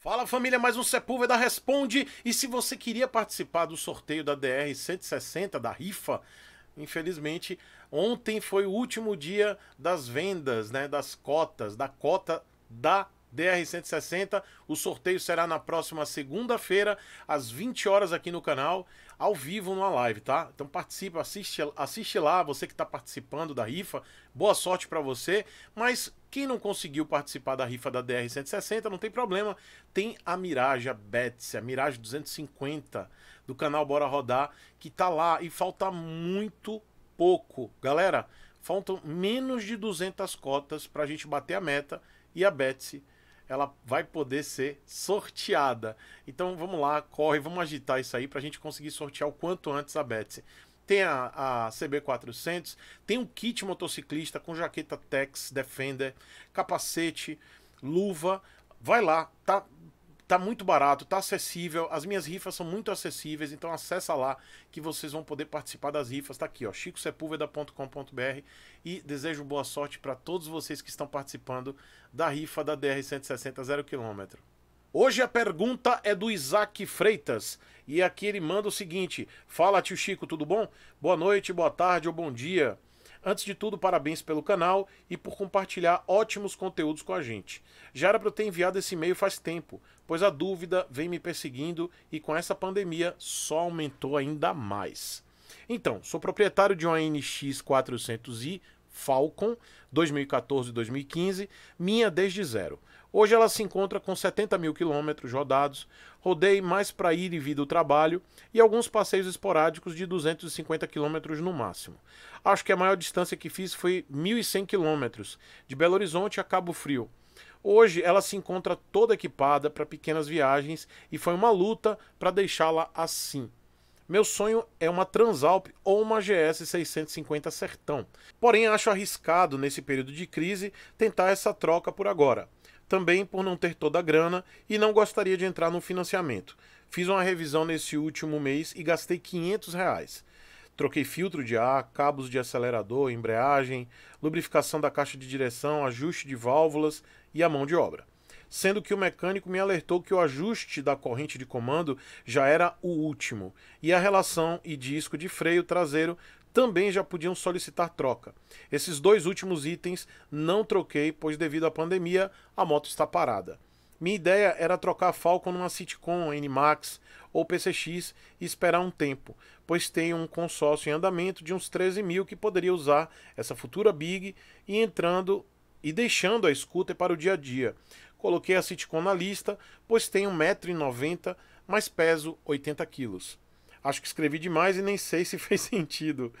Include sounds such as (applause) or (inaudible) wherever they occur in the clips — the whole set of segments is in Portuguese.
Fala família, mais um Sepúlveda Responde. E se você queria participar do sorteio da DR 160, da rifa, infelizmente, ontem foi o último dia das vendas, né? Das cotas, da cota da DR160. O sorteio será na próxima segunda-feira, às 20 horas aqui no canal, ao vivo numa live, tá? Então participa, assiste, assiste lá, você que está participando da rifa. Boa sorte para você. Mas quem não conseguiu participar da rifa da DR160, não tem problema. Tem a Mirage, Betsy, a Mirage 250 do canal Bora Rodar, que tá lá e falta muito pouco. Galera, faltam menos de 200 cotas para a gente bater a meta e a Betsy ela vai poder ser sorteada. Então vamos lá, corre, vamos agitar isso aí para a gente conseguir sortear o quanto antes a Betsy. Tem a, a CB400, tem um kit motociclista com jaqueta Tex Defender, capacete, luva. Vai lá, tá Tá muito barato, tá acessível. As minhas rifas são muito acessíveis, então acessa lá que vocês vão poder participar das rifas. Tá aqui, ó, chicosepulveda.com.br e desejo boa sorte para todos vocês que estão participando da rifa da DR 160 0 km. Hoje a pergunta é do Isaac Freitas e aqui ele manda o seguinte: Fala tio Chico, tudo bom? Boa noite, boa tarde ou bom dia. Antes de tudo, parabéns pelo canal e por compartilhar ótimos conteúdos com a gente. Já era para eu ter enviado esse e-mail faz tempo, pois a dúvida vem me perseguindo e com essa pandemia só aumentou ainda mais. Então, sou proprietário de uma NX 400i Falcon 2014-2015, minha desde zero. Hoje ela se encontra com 70 mil quilômetros rodados, rodei mais para ir e vir do trabalho e alguns passeios esporádicos de 250 quilômetros no máximo. Acho que a maior distância que fiz foi 1.100 quilômetros, de Belo Horizonte a Cabo Frio. Hoje ela se encontra toda equipada para pequenas viagens e foi uma luta para deixá-la assim. Meu sonho é uma Transalp ou uma GS 650 Sertão. Porém, acho arriscado nesse período de crise tentar essa troca por agora também por não ter toda a grana e não gostaria de entrar no financiamento. Fiz uma revisão nesse último mês e gastei 500 reais. Troquei filtro de ar, cabos de acelerador, embreagem, lubrificação da caixa de direção, ajuste de válvulas e a mão de obra. Sendo que o mecânico me alertou que o ajuste da corrente de comando já era o último e a relação e disco de freio traseiro também já podiam solicitar troca. Esses dois últimos itens não troquei, pois devido à pandemia a moto está parada. Minha ideia era trocar a Falcon numa Citicon, NMAX ou PCX e esperar um tempo, pois tenho um consórcio em andamento de uns 13 mil que poderia usar essa futura Big e entrando e deixando a scooter para o dia a dia. Coloquei a Citicon na lista, pois tenho 1,90m, mas peso 80 quilos. Acho que escrevi demais e nem sei (laughs) se fez sentido.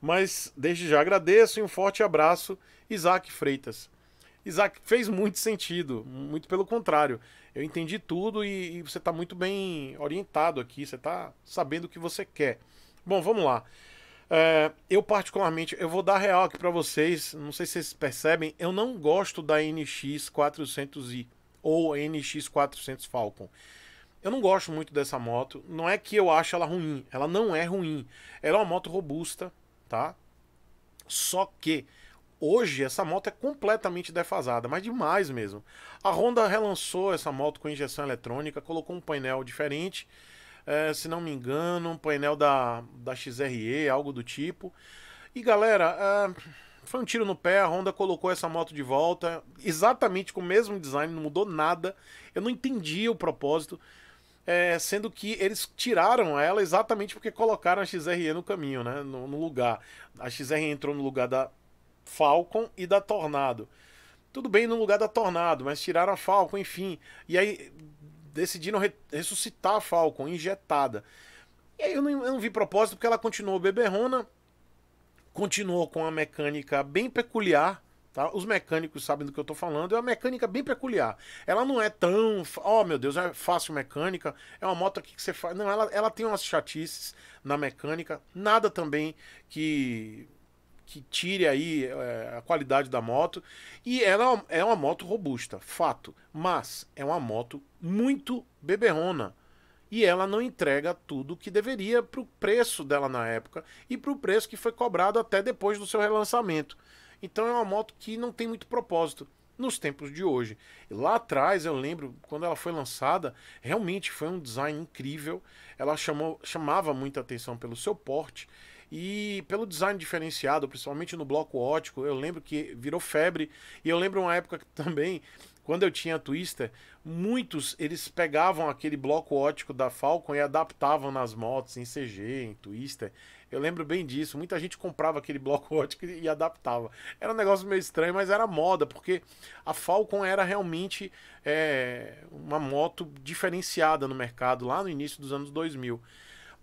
Mas desde já agradeço e um forte abraço, Isaac Freitas. Isaac, fez muito sentido, muito pelo contrário. Eu entendi tudo e, e você está muito bem orientado aqui, você está sabendo o que você quer. Bom, vamos lá. É, eu, particularmente, eu vou dar real aqui para vocês, não sei se vocês percebem, eu não gosto da NX400i ou NX400 Falcon. Eu não gosto muito dessa moto. Não é que eu acho ela ruim. Ela não é ruim. Ela é uma moto robusta, tá? Só que hoje essa moto é completamente defasada, mas demais mesmo. A Honda relançou essa moto com injeção eletrônica, colocou um painel diferente. É, se não me engano, um painel da, da XRE, algo do tipo. E galera, é, foi um tiro no pé, a Honda colocou essa moto de volta, exatamente com o mesmo design, não mudou nada. Eu não entendi o propósito é, sendo que eles tiraram ela exatamente porque colocaram a XRE no caminho, né? No, no lugar. A XRE entrou no lugar da Falcon e da Tornado. Tudo bem no lugar da Tornado, mas tiraram a Falcon, enfim. E aí decidiram re ressuscitar a Falcon, injetada. E aí eu não, eu não vi propósito porque ela continuou beberrona, continuou com a mecânica bem peculiar Tá? Os mecânicos sabem do que eu estou falando. É uma mecânica bem peculiar. Ela não é tão. Oh, meu Deus, é fácil mecânica. É uma moto aqui que você faz. Não, ela, ela tem umas chatices na mecânica. Nada também que que tire aí é, a qualidade da moto. E ela é uma moto robusta, fato. Mas é uma moto muito beberrona. E ela não entrega tudo que deveria para o preço dela na época e para o preço que foi cobrado até depois do seu relançamento. Então é uma moto que não tem muito propósito nos tempos de hoje. Lá atrás, eu lembro, quando ela foi lançada, realmente foi um design incrível. Ela chamou, chamava muita atenção pelo seu porte e pelo design diferenciado, principalmente no bloco ótico. Eu lembro que virou febre. E eu lembro uma época que (laughs) também, quando eu tinha a Twister, muitos eles pegavam aquele bloco ótico da Falcon e adaptavam nas motos, em CG, em Twister. Eu lembro bem disso. Muita gente comprava aquele bloco (laughs) ótico e adaptava. Era um negócio meio estranho, mas era moda, porque a Falcon era realmente é, uma moto diferenciada no mercado lá no início dos anos 2000.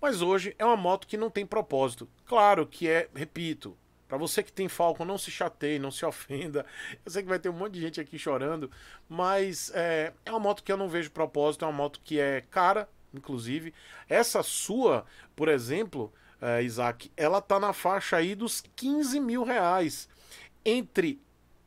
Mas hoje é uma moto que não tem propósito. Claro que é, repito, para você que tem Falcon, não se chateie, não se (laughs) ofenda. Eu sei que vai ter um monte de gente aqui chorando, mas é, é, uma moto que eu não vejo propósito, é uma moto que é cara, inclusive. Essa sua, por exemplo, uh, Isaac, ela tá na faixa aí dos 15 mil reais. Entre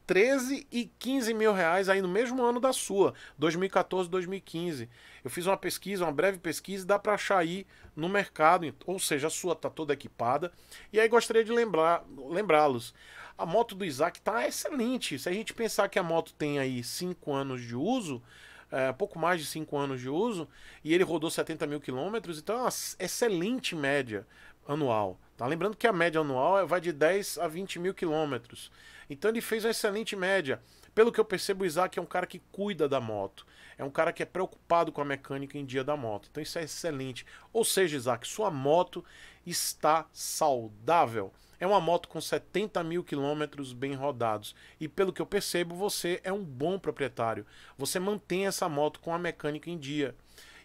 13 e 15 mil reais aí no mesmo ano da sua, 2014, 2015. Eu fiz uma pesquisa, uma breve pesquisa, dá para achar aí no mercado, ou seja, a sua tá toda equipada. E aí gostaria de lembrar, lembrá-los. A moto do Isaac tá excelente. Se a gente pensar que a moto tem aí 5 anos de uso, é, pouco mais de 5 anos de uso, e ele rodou 70 mil quilômetros, então é uma excelente média anual. Tá? Lembrando que a média anual é- vai de 10 a 20 mil quilômetros. Então ele fez uma excelente média. Pelo que eu percebo, o Isaac é um cara que cuida da moto. É um cara que é preocupado com a mecânica em dia da moto. Então isso é excelente. Ou seja, Isaac, sua moto está saudável. É uma moto com 70 mil quilômetros bem rodados. E pelo que eu percebo, você é um bom proprietário. Você mantém essa moto com a mecânica em dia.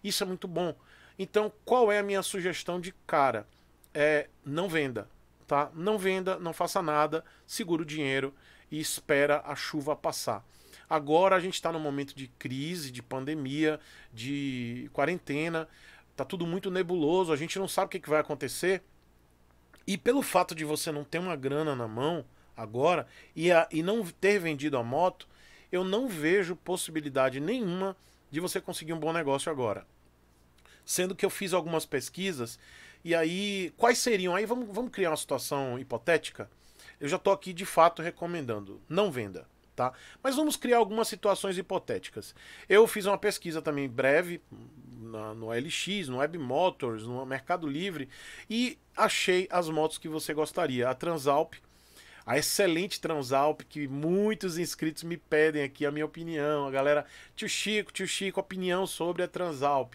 Isso é muito bom. Então, qual é a minha sugestão de cara? é não venda, tá? Não venda, não faça nada, segura o dinheiro e espera a chuva passar. Agora a gente está num momento de crise, de pandemia, de quarentena, tá tudo muito nebuloso, a gente não sabe o que, que vai acontecer. E pelo fato de você não ter uma grana na mão agora e, a, e não ter vendido a moto, eu não vejo possibilidade nenhuma de você conseguir um bom negócio agora. Sendo que eu fiz algumas pesquisas e aí, quais seriam? Aí vamos, vamos criar uma situação hipotética. Eu já estou aqui de fato recomendando, não venda, tá? Mas vamos criar algumas situações hipotéticas. Eu fiz uma pesquisa também breve na, no LX, no Web Motors, no Mercado Livre e achei as motos que você gostaria. A Transalp, a excelente Transalp, que muitos inscritos me pedem aqui a minha opinião. A galera, tio Chico, tio Chico, opinião sobre a Transalp.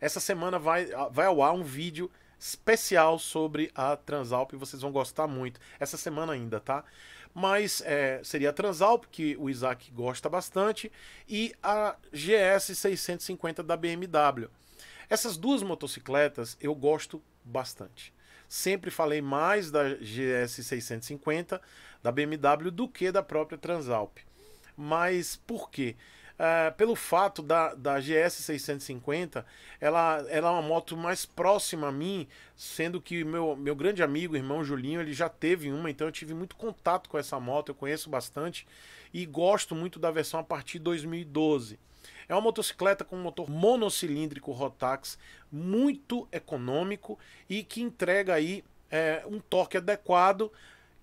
Essa semana vai, vai ao ar um vídeo especial sobre a Transalp, vocês vão gostar muito. Essa semana ainda, tá? Mas é, seria a Transalp, que o Isaac gosta bastante, e a GS 650 da BMW. Essas duas motocicletas eu gosto bastante. Sempre falei mais da GS 650 da BMW do que da própria Transalp. Mas por quê? Ah, pelo fato da, da GS 650, ela, ela é uma moto mais próxima a mim, sendo que meu, meu grande amigo, irmão Julinho, ele já teve uma, então eu tive muito contato com essa moto, eu conheço bastante e gosto muito da versão a partir de 2012. É uma motocicleta com um motor monocilíndrico Rotax, muito econômico e que entrega aí é, um torque adequado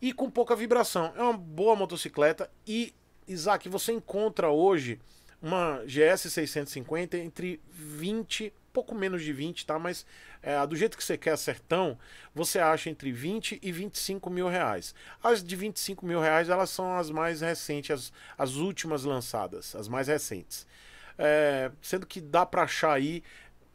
e com pouca vibração. É uma boa motocicleta e, Isaac, você encontra hoje uma GS 650 entre 20, pouco menos de 20, tá? Mas é, do jeito que você quer, sertão, você acha entre 20 e 25 mil reais. As de 25 mil reais, elas são as mais recentes, as, as últimas lançadas, as mais recentes. É, sendo que dá para achar aí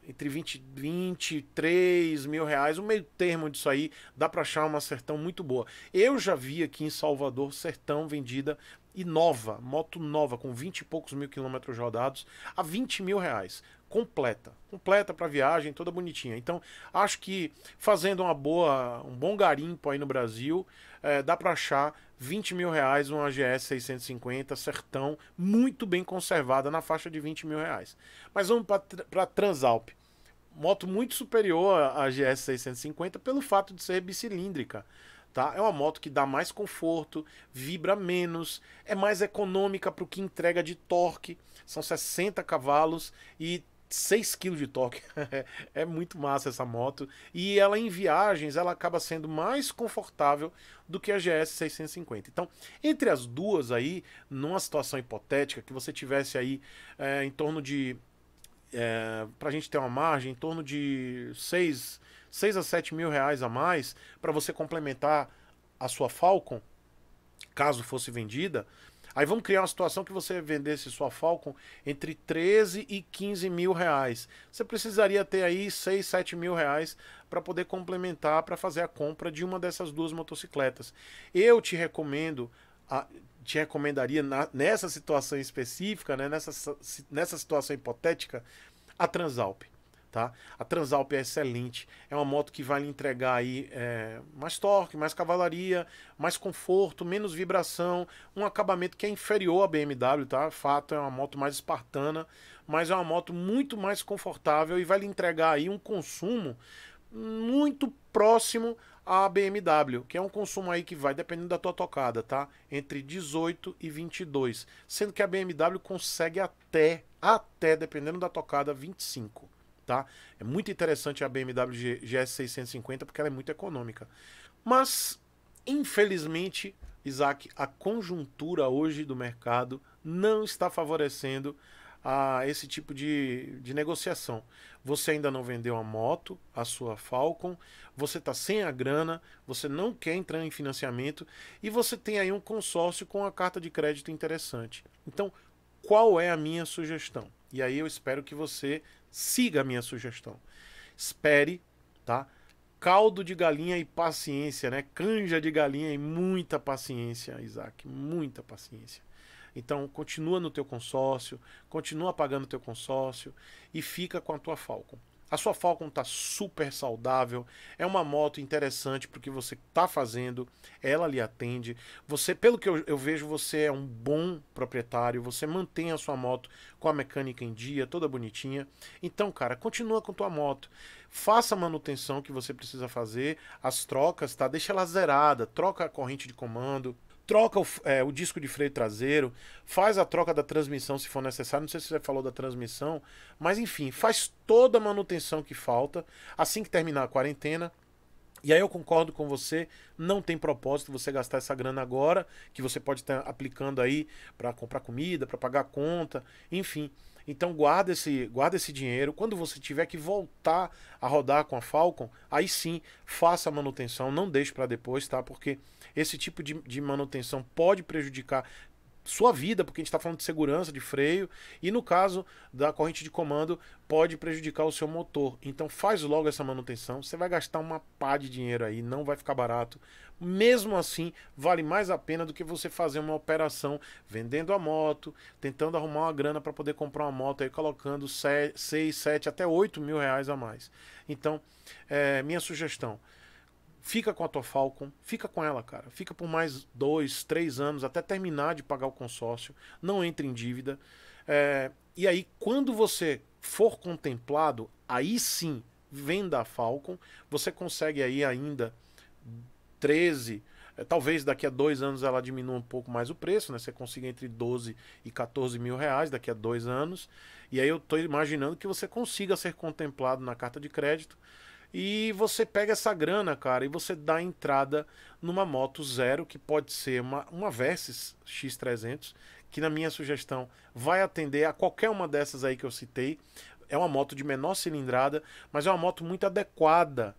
entre 20 e 23 mil reais, o meio termo disso aí, dá para achar uma Sertão muito boa. Eu já vi aqui em Salvador Sertão vendida e nova, moto nova, com 20 e poucos mil quilômetros rodados, a 20 mil reais, completa, completa para viagem, toda bonitinha. Então, acho que fazendo uma boa, um bom garimpo aí no Brasil, é, dá para achar 20 mil reais uma GS 650 Sertão, muito bem conservada, na faixa de 20 mil reais. Mas vamos para Transalp. Moto muito superior à GS 650 pelo fato de ser bicilíndrica. Tá? É uma moto que dá mais conforto, vibra menos, é mais econômica para o que entrega de torque, são 60 cavalos e 6 kg de torque. (laughs) é muito massa essa moto. E ela em viagens, ela acaba sendo mais confortável do que a GS 650. Então, entre as duas aí, numa situação hipotética, que você tivesse aí é, em torno de... É, para a gente ter uma margem, em torno de 6, 6 a 7 mil reais a mais para você complementar a sua Falcon, caso fosse vendida Aí vamos criar uma situação que você vendesse sua Falcon entre 13 e 15 mil reais. Você precisaria ter aí 6, 7 mil reais para poder complementar para fazer a compra de uma dessas duas motocicletas. Eu te recomendo a, te recomendaria na, nessa situação específica, né, nessa, nessa situação hipotética, a Transalp tá? A Transalp é excelente, é uma moto que vai lhe entregar aí é, mais torque, mais cavalaria, mais conforto, menos vibração, um acabamento que é inferior à BMW, tá? Fato, é uma moto mais espartana, mas é uma moto muito mais confortável e vai lhe entregar aí um consumo muito próximo à BMW, que é um consumo aí que vai dependendo da tua tocada, tá? Entre 18 e 22, sendo que a BMW consegue até até dependendo da tocada 25 tá? É muito interessante a BMW GS 650 porque ela é muito econômica. Mas, infelizmente, Isaac, a conjuntura hoje do mercado não está favorecendo a esse tipo de, de negociação. Você ainda não vendeu a moto, a sua Falcon, você está sem a grana, você não quer entrar em financiamento e você tem aí um consórcio com a carta de crédito interessante. Então, qual é a minha sugestão? E aí eu espero que você siga a minha sugestão. Espere, tá? Caldo de galinha e paciência, né? Canja de galinha e muita paciência, Isaac, muita paciência. Então, continua no teu consórcio, continua pagando teu consórcio e fica com a tua Falcon. A sua Falcon está super saudável, é uma moto interessante porque você está fazendo, ela lhe atende. Você, pelo que eu, eu, vejo, você é um bom proprietário, você mantém a sua moto com a mecânica em dia, toda bonitinha. Então, cara, continua com tua moto. Faça a manutenção que você precisa fazer, as trocas, tá? Deixa ela zerada, troca a corrente de comando, troca o, é, o, disco de freio traseiro, faz a troca da transmissão se for necessário. Não sei se você falou da transmissão, mas enfim, faz toda a manutenção que falta assim que terminar a quarentena. E aí eu concordo com você, não tem propósito você gastar essa grana agora, que você pode estar tá aplicando aí para comprar comida, para pagar conta, enfim. Então guarda esse, guarda esse dinheiro. Quando você tiver que voltar a rodar com a Falcon, aí sim, faça a manutenção, não deixe para depois, tá? Porque esse tipo de, de manutenção pode prejudicar sua vida, porque a gente está falando de segurança, de freio, e no caso da corrente de comando, pode prejudicar o seu motor. Então faz logo essa manutenção, você vai gastar uma pá de dinheiro aí, não vai ficar barato. Mesmo assim, vale mais a pena do que você fazer uma operação vendendo a moto, tentando arrumar uma grana para poder comprar uma moto aí, colocando 6, 7, até 8 mil reais a mais. Então, é, minha sugestão, Fica com a tua Falcon, fica com ela, cara. Fica por mais dois, três anos, até terminar de pagar o consórcio. Não entre em dívida. É, e aí, quando você for contemplado, aí sim, venda a Falcon. Você consegue aí ainda 13, é, talvez daqui a dois anos ela diminua um pouco mais o preço, né? Você consiga entre 12 e 14 mil reais daqui a dois anos. E aí eu estou imaginando que você consiga ser contemplado na carta de crédito. E você pega essa grana, cara, e você dá entrada numa moto zero, que pode ser uma, uma Versys X300, que na minha sugestão vai atender a qualquer uma dessas aí que eu citei. É uma moto de menor cilindrada, mas é uma moto muito adequada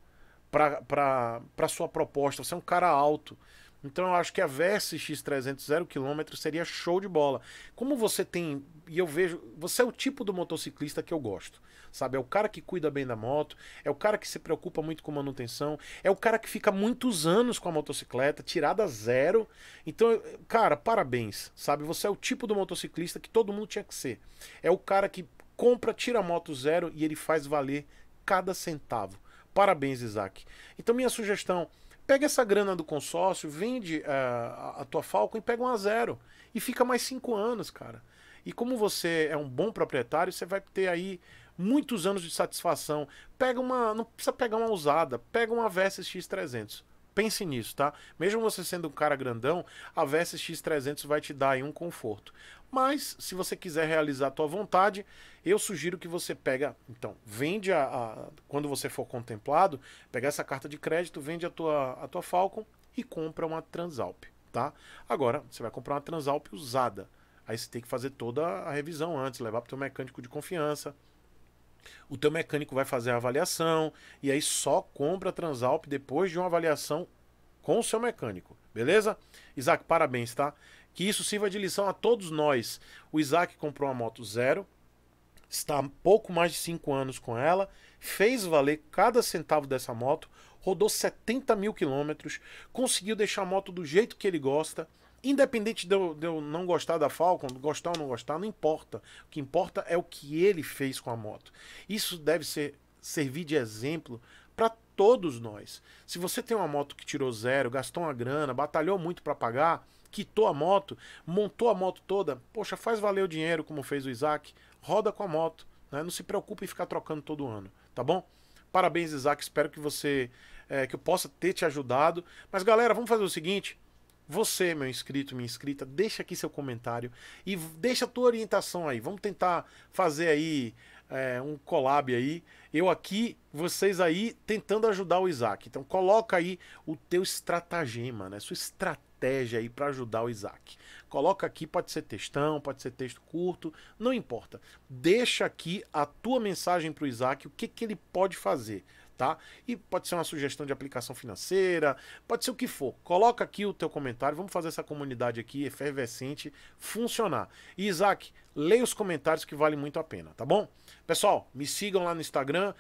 para sua proposta. Você é um cara alto então eu acho que a Versa X300 zero quilômetro seria show de bola. Como você tem, e eu vejo, você é o tipo do motociclista que eu gosto. Sabe, é o cara que cuida bem da moto, é o cara que se preocupa muito com manutenção, é o cara que fica muitos anos com a motocicleta, tirada zero. Então, cara, parabéns, sabe? Você é o tipo do motociclista que todo mundo tinha que ser. É o cara que compra, tira a moto zero e ele faz valer cada centavo. Parabéns, Isaac. Então, minha sugestão, pega essa grana do consórcio, vende eh, a, a tua Falcon e pega um a zero. E fica mais cinco anos, cara. E como você é um bom proprietário, você vai ter aí muitos anos de satisfação. Pega uma, não precisa pegar uma usada, pega uma X 300. Pense nisso, tá? Mesmo você sendo um cara grandão, a x 300 vai te dar aí um conforto. Mas se você quiser realizar a tua vontade, eu sugiro que você pega, então, vende a, a quando você for contemplado, pega essa carta de crédito, vende a tua a tua Falcon e compra uma Transalp, tá? Agora, você vai comprar uma Transalp usada. Aí você tem que fazer toda a revisão antes, levar para o teu mecânico de confiança, o teu mecânico vai fazer a avaliação e aí só compra a Transalp depois de uma avaliação com o seu mecânico, beleza? Isaac, parabéns, tá? Que isso sirva de lição a todos nós. O Isaac comprou uma moto zero, está há pouco mais de 5 anos com ela, fez valer cada centavo dessa moto, rodou 70 mil quilômetros, conseguiu deixar a moto do jeito que ele gosta Independente de eu, de eu, não gostar da Falcon, gostar ou não gostar, não importa. O que importa é o que ele fez com a moto. Isso deve ser, servir de exemplo para todos nós. Se você tem uma moto que tirou zero, gastou uma grana, batalhou muito para pagar, quitou a moto, montou a moto toda, poxa, faz valer o dinheiro como fez o Isaac, roda com a moto, né? não se preocupe em ficar trocando todo ano, tá bom? Parabéns, Isaac, espero que você é, que eu possa ter te ajudado. Mas galera, vamos fazer o seguinte: você, meu inscrito, minha inscrita, deixa aqui seu comentário e deixa a tua orientação aí. Vamos tentar fazer aí é, um collab aí. Eu aqui, vocês aí, tentando ajudar o Isaac. Então coloca aí o teu estratagema, né? Sua estratégia aí para ajudar o Isaac. Coloca aqui, pode ser textão, pode ser texto curto, não importa. Deixa aqui a tua mensagem para o Isaac, o que, que ele pode fazer tá? E pode ser uma sugestão de aplicação financeira, pode ser o que for. Coloca aqui o teu comentário, vamos fazer essa comunidade aqui efervescente funcionar. E Isaac, leia os comentários que vale muito a pena, tá bom? Pessoal, me sigam lá no Instagram,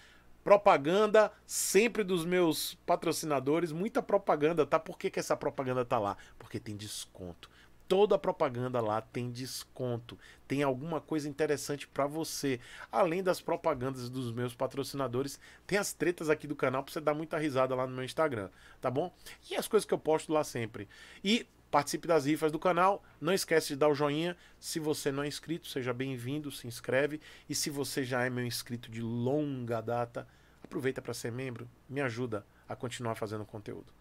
propaganda sempre dos meus patrocinadores, muita propaganda, tá? Por que, que essa propaganda tá lá? Porque tem desconto toda a propaganda lá tem desconto, tem alguma coisa interessante para você. Além das propagandas dos meus patrocinadores, tem as tretas aqui do canal para você dar muita risada lá no meu Instagram, tá bom? E as coisas que eu posto lá sempre. E participe das rifas do canal, não esquece de dar o joinha. Se você não é inscrito, seja bem-vindo, se inscreve. E se você já é meu inscrito de longa data, aproveita para ser membro, me ajuda a continuar fazendo conteúdo.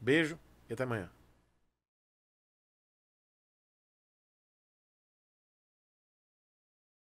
Beijo e até amanhã.